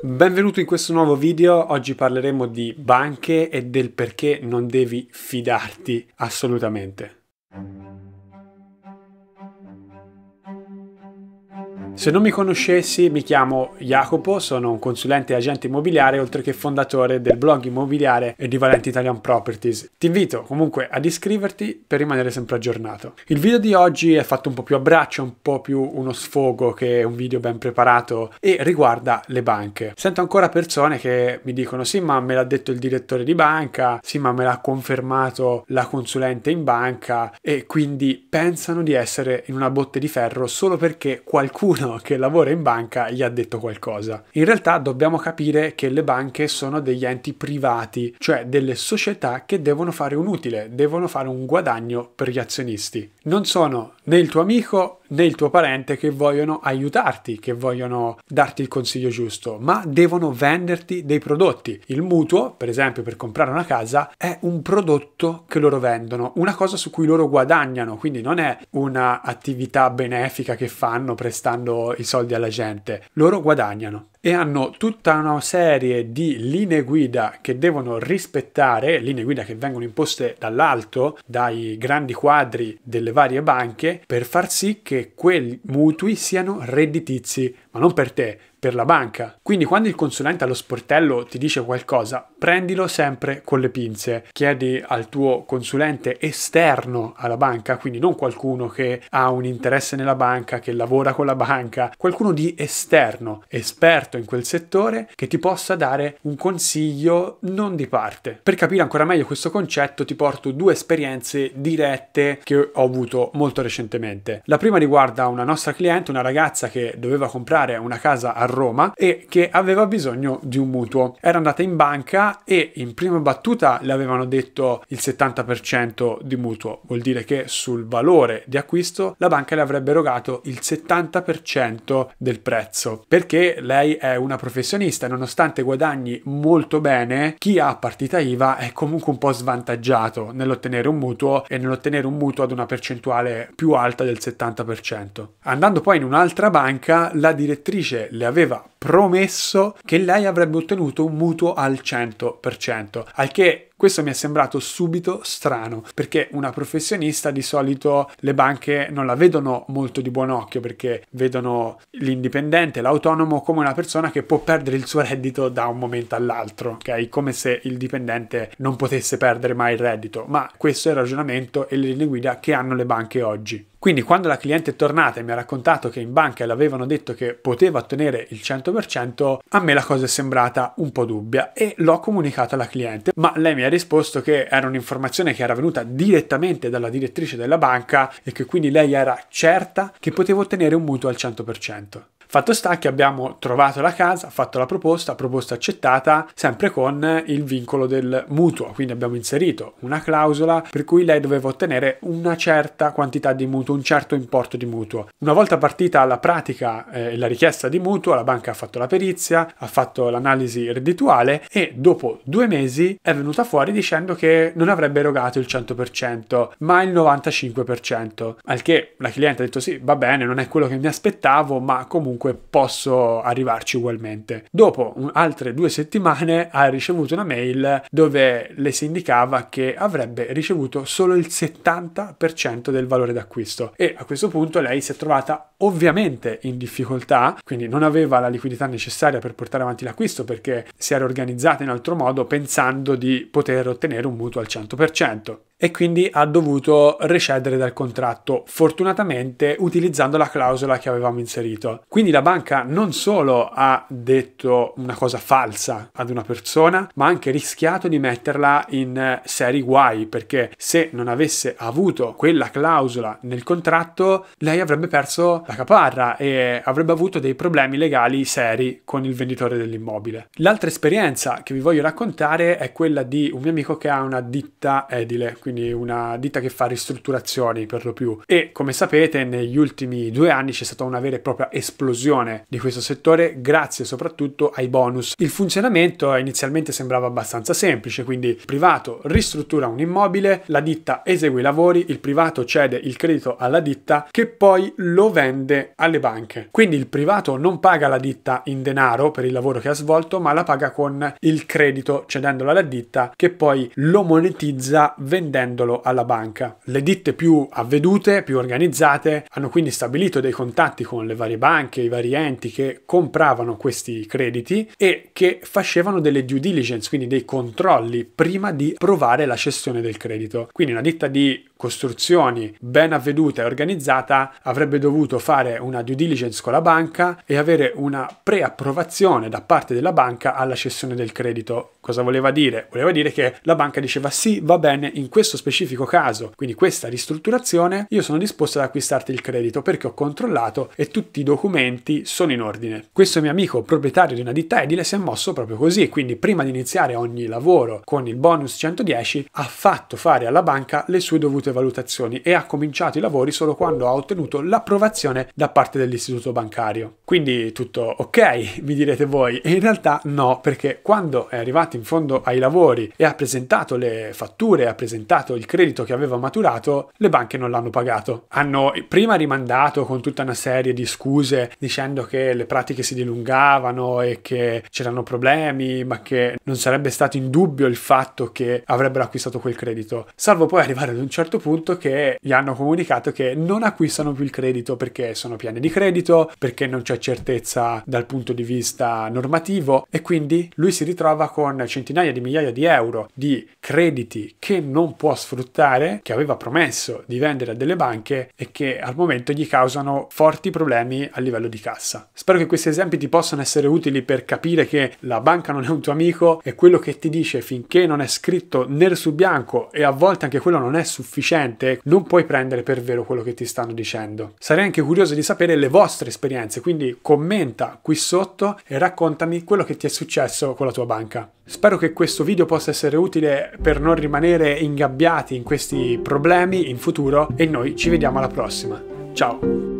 Benvenuto in questo nuovo video, oggi parleremo di banche e del perché non devi fidarti assolutamente. Se non mi conoscessi, mi chiamo Jacopo, sono un consulente e agente immobiliare, oltre che fondatore del blog immobiliare e di Valenti Italian Properties. Ti invito comunque ad iscriverti per rimanere sempre aggiornato. Il video di oggi è fatto un po' più a braccio, un po' più uno sfogo che un video ben preparato e riguarda le banche. Sento ancora persone che mi dicono sì ma me l'ha detto il direttore di banca, sì ma me l'ha confermato la consulente in banca e quindi pensano di essere in una botte di ferro solo perché qualcuno italiano che lavora in banca gli ha detto qualcosa. In realtà dobbiamo capire che le banche sono degli enti privati, cioè delle società che devono fare un utile, devono fare un guadagno per gli azionisti. Non sono né il tuo amico del tuo parente che vogliono aiutarti, che vogliono darti il consiglio giusto, ma devono venderti dei prodotti. Il mutuo, per esempio, per comprare una casa, è un prodotto che loro vendono, una cosa su cui loro guadagnano, quindi non è un'attività benefica che fanno prestando i soldi alla gente, loro guadagnano e hanno tutta una serie di linee guida che devono rispettare, linee guida che vengono imposte dall'alto, dai grandi quadri delle varie banche, per far sì che quei mutui siano redditizi, ma non per te, per la banca. Quindi quando il consulente allo sportello ti dice qualcosa, prendilo sempre con le pinze. Chiedi al tuo consulente esterno alla banca, quindi non qualcuno che ha un interesse nella banca, che lavora con la banca, qualcuno di esterno, esperto in quel settore, che ti possa dare un consiglio non di parte. Per capire ancora meglio questo concetto ti porto due esperienze dirette che ho avuto molto recentemente. La prima riguarda una nostra cliente, una ragazza che doveva comprare una casa a Roma e che aveva bisogno di un mutuo. Era andata in banca e in prima battuta le avevano detto il 70% di mutuo, vuol dire che sul valore di acquisto la banca le avrebbe erogato il 70% del prezzo, perché lei è una professionista e nonostante guadagni molto bene, chi ha partita IVA è comunque un po' svantaggiato nell'ottenere un mutuo e nell'ottenere un mutuo ad una percentuale più alta del 70%. Andando poi in un'altra banca, la direttrice le aveva aveva promesso che lei avrebbe ottenuto un mutuo al 100%, al che questo mi è sembrato subito strano, perché una professionista di solito le banche non la vedono molto di buon occhio, perché vedono l'indipendente, l'autonomo come una persona che può perdere il suo reddito da un momento all'altro, ok? Come se il dipendente non potesse perdere mai il reddito, ma questo è il ragionamento e le linee guida che hanno le banche oggi. Quindi quando la cliente è tornata e mi ha raccontato che in banca le avevano detto che poteva ottenere il 100%, a me la cosa è sembrata un po' dubbia e l'ho comunicata alla cliente, ma lei mi ha risposto che era un'informazione che era venuta direttamente dalla direttrice della banca e che quindi lei era certa che poteva ottenere un mutuo al 100%. Fatto sta che abbiamo trovato la casa, fatto la proposta, proposta accettata, sempre con il vincolo del mutuo, quindi abbiamo inserito una clausola per cui lei doveva ottenere una certa quantità di mutuo, un certo importo di mutuo. Una volta partita la pratica eh, e eh, la richiesta di mutuo, la banca ha fatto la perizia, ha fatto l'analisi reddituale e dopo due mesi è venuta fuori dicendo che non avrebbe erogato il 100%, ma il 95%, al che la cliente ha detto sì, va bene, non è quello che mi aspettavo, ma comunque comunque posso arrivarci ugualmente. Dopo un, altre due settimane ha ricevuto una mail dove le si indicava che avrebbe ricevuto solo il 70% del valore d'acquisto e a questo punto lei si è trovata ovviamente in difficoltà, quindi non aveva la liquidità necessaria per portare avanti l'acquisto perché si era organizzata in altro modo pensando di poter ottenere un mutuo al 100% e quindi ha dovuto recedere dal contratto, fortunatamente utilizzando la clausola che avevamo inserito. Quindi la banca non solo ha detto una cosa falsa ad una persona, ma ha anche rischiato di metterla in eh, seri guai, perché se non avesse avuto quella clausola nel contratto, lei avrebbe perso la caparra e avrebbe avuto dei problemi legali seri con il venditore dell'immobile. L'altra esperienza che vi voglio raccontare è quella di un mio amico che ha una ditta edile quindi una ditta che fa ristrutturazioni per lo più. E come sapete negli ultimi due anni c'è stata una vera e propria esplosione di questo settore grazie soprattutto ai bonus. Il funzionamento inizialmente sembrava abbastanza semplice, quindi il privato ristruttura un immobile, la ditta esegue i lavori, il privato cede il credito alla ditta che poi lo vende alle banche. Quindi il privato non paga la ditta in denaro per il lavoro che ha svolto, ma la paga con il credito cedendolo alla ditta che poi lo monetizza vendendo vendendolo alla banca. Le ditte più avvedute, più organizzate, hanno quindi stabilito dei contatti con le varie banche, i vari enti che compravano questi crediti e che facevano delle due diligence, quindi dei controlli prima di provare la cessione del credito. Quindi una ditta di costruzioni ben avveduta e organizzata avrebbe dovuto fare una due diligence con la banca e avere una preapprovazione da parte della banca alla cessione del credito. Cosa voleva dire? Voleva dire che la banca diceva sì, va bene, in questo questo specifico caso, quindi questa ristrutturazione, io sono disposto ad acquistarti il credito perché ho controllato e tutti i documenti sono in ordine. Questo mio amico, proprietario di una ditta edile, si è mosso proprio così, quindi prima di iniziare ogni lavoro con il bonus 110 ha fatto fare alla banca le sue dovute valutazioni e ha cominciato i lavori solo quando ha ottenuto l'approvazione da parte dell'istituto bancario. Quindi tutto ok, mi direte voi, e in realtà no, perché quando è arrivato in fondo ai lavori e ha presentato le fatture, ha presentato maturato il credito che aveva maturato, le banche non l'hanno pagato. Hanno prima rimandato con tutta una serie di scuse dicendo che le pratiche si dilungavano e che c'erano problemi, ma che non sarebbe stato in dubbio il fatto che avrebbero acquistato quel credito. Salvo poi arrivare ad un certo punto che gli hanno comunicato che non acquistano più il credito perché sono piene di credito, perché non c'è certezza dal punto di vista normativo e quindi lui si ritrova con centinaia di migliaia di euro di crediti che non può può sfruttare, che aveva promesso di vendere a delle banche e che al momento gli causano forti problemi a livello di cassa. Spero che questi esempi ti possano essere utili per capire che la banca non è un tuo amico e quello che ti dice finché non è scritto nero su bianco e a volte anche quello non è sufficiente, non puoi prendere per vero quello che ti stanno dicendo. Sarei anche curioso di sapere le vostre esperienze, quindi commenta qui sotto e raccontami quello che ti è successo con la tua banca. Spero che questo video possa essere utile per non rimanere ingabbiati in questi problemi in futuro e noi ci vediamo alla prossima. Ciao!